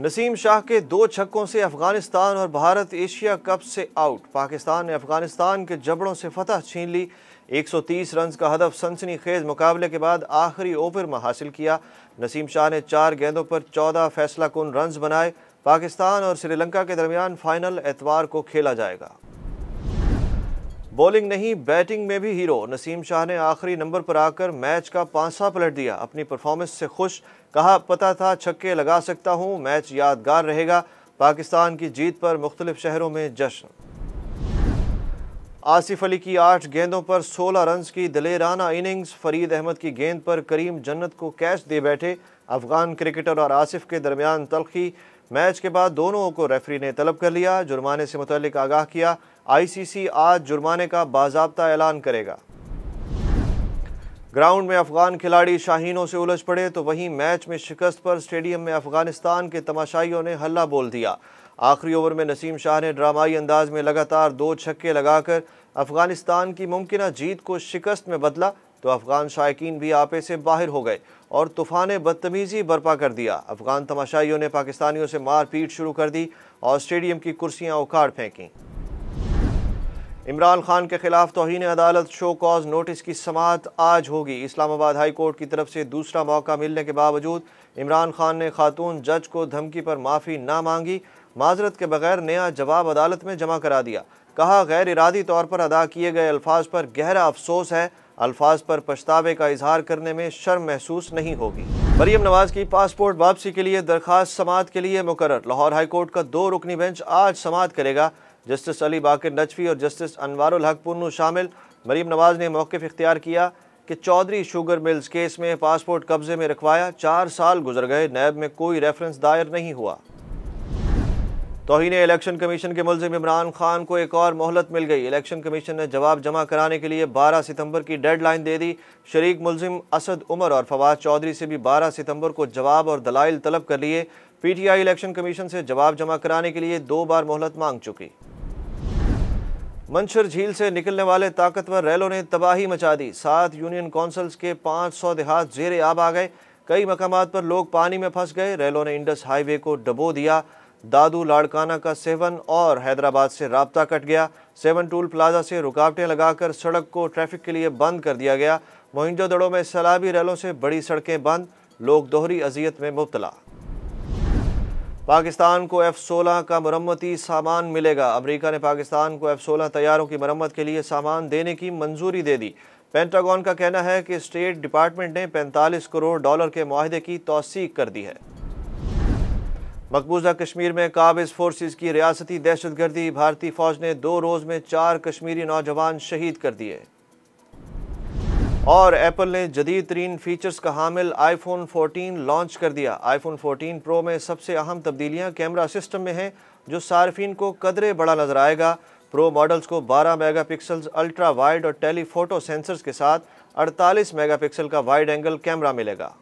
नसीम शाह के दो छक्कों से अफगानिस्तान और भारत एशिया कप से आउट पाकिस्तान ने अफगानिस्तान के जबड़ों से फतह छीन ली 130 रन्स का हदफ सनसनी खेज मुकाबले के बाद आखिरी ओवर में हासिल किया नसीम शाह ने चार गेंदों पर 14 फैसला कन रन्स बनाए पाकिस्तान और श्रीलंका के दरमियान फाइनल एतवार को खेला जाएगा बॉलिंग नहीं बैटिंग में भी हीरो नसीम शाह ने आखिरी नंबर पर आकर मैच का पांचवा पलट दिया अपनी परफॉर्मेंस से खुश कहा पता था छक्के लगा सकता हूं मैच यादगार रहेगा पाकिस्तान की जीत पर मुख्तलिफ शहरों में जश्न आसिफ अली की आठ गेंदों पर 16 रन की दलेराना इनिंग्स फरीद अहमद की गेंद पर करीम जन्नत को कैच दे बैठे अफगान क्रिकेटर और आसिफ के दरमियान तलखी मैच के बाद दोनों को रेफरी ने तलब कर लिया जुर्माने से मुतल आगाह किया आईसीसी आज जुर्माने का बाबा ऐलान करेगा ग्राउंड में अफगान खिलाड़ी शाहीनों से उलझ पड़े तो वहीं मैच में शिकस्त पर स्टेडियम में अफगानिस्तान के तमाशाइयों ने हल्ला बोल दिया आखिरी ओवर में नसीम शाह ने ड्रामाई अंदाज में लगातार दो छक्के लगाकर अफगानिस्तान की मुमकिन जीत को शिकस्त में बदला तो अफगान शायकीन भी आपे से बाहर हो गए और तूफ़ान बदतमीज़ी बर्पा कर दिया अफगान तमाशाइयों ने पाकिस्तानियों से मारपीट शुरू कर दी और स्टेडियम की कुर्सियाँ उखाड़ फेंकी इमरान खान के खिलाफ तोहन अदालत शो कॉज नोटिस की समात आज होगी इस्लामाबाद हाई कोर्ट की तरफ से दूसरा मौका मिलने के बावजूद इमरान खान ने खातून जज को धमकी पर माफ़ी ना मांगी माजरत के बगैर नया जवाब अदालत में जमा करा दिया कहा गैर इरादी तौर पर अदा किए गए अल्फाज पर गहरा अफसोस है अल्फाज पर पछतावे का इजहार करने में शर्म महसूस नहीं होगी मरीम नवाज की पासपोर्ट वापसी के लिए दरखास्त समात के लिए मुकर लाहौर हाईकोर्ट का दो रुकनी बेंच आज समात करेगा जस्टिस अली बाकर नजफी और जस्टिस अनवर हक पुनू शामिल मरीम नवाज ने मौकफ इख्तियार किया कि चौधरी शुगर मिल्स केस में पासपोर्ट कब्जे में रखवाया चार साल गुजर गए नैब में कोई रेफरेंस दायर नहीं हुआ तोहन इलेक्शन कमीशन के मुलिम इमरान खान को एक और मोहलत मिल गई इलेक्शन कमीशन ने जवाब जमा कराने के लिए 12 सितंबर की डेड लाइन दे दी शरीक मुलिम असद उमर और फवाद चौधरी से भी 12 सितंबर को जवाब और दलाइल तलब कर लिए P T I election commission से जवाब जमा कराने के लिए दो बार मोहलत मांग चुकी मंशर झील से निकलने वाले ताकतवर रैलों ने तबाही मचा दी सात यूनियन कौंसल्स के पाँच सौ देहात जेरे आब आ गए कई मकाम पर लोग पानी में फंस गए रैलों ने इंडस हाईवे को डबो दिया दादू लाड़काना का सेवन और हैदराबाद से रबता कट गया सेवन टूल प्लाजा से रुकावटें लगाकर सड़क को ट्रैफिक के लिए बंद कर दिया गया दड़ों में सैलाबी रैलों से बड़ी सड़कें बंद लोग दोहरी अजियत में मुबतला पाकिस्तान को एफ़ सोलह का मरम्मती सामान मिलेगा अमरीका ने पाकिस्तान को एफ़ सोलह तैयारों की मरम्मत के लिए सामान देने की मंजूरी दे दी पेंटागन का कहना है कि स्टेट डिपार्टमेंट ने पैंतालीस करोड़ डॉलर के माहदे की तोसीक कर दी है मकबूजा कश्मीर में काबिज फोर्सेस की रियासती दहशत गर्दी भारतीय फौज ने दो रोज़ में चार कश्मीरी नौजवान शहीद कर दिए और एप्पल ने जदीद तरीन फीचर्स का हामिल आईफोन 14 लॉन्च कर दिया आईफोन 14 प्रो में सबसे अहम तब्दीलियां कैमरा सिस्टम में हैं जो सार्फिन को कदरे बड़ा नजर आएगा प्रो मॉडल्स को 12 मेगापिक्सल्स अल्ट्रा वाइड और टेलीफोटो सेंसर्स के साथ 48 मेगापिक्सल का वाइड एंगल कैमरा मिलेगा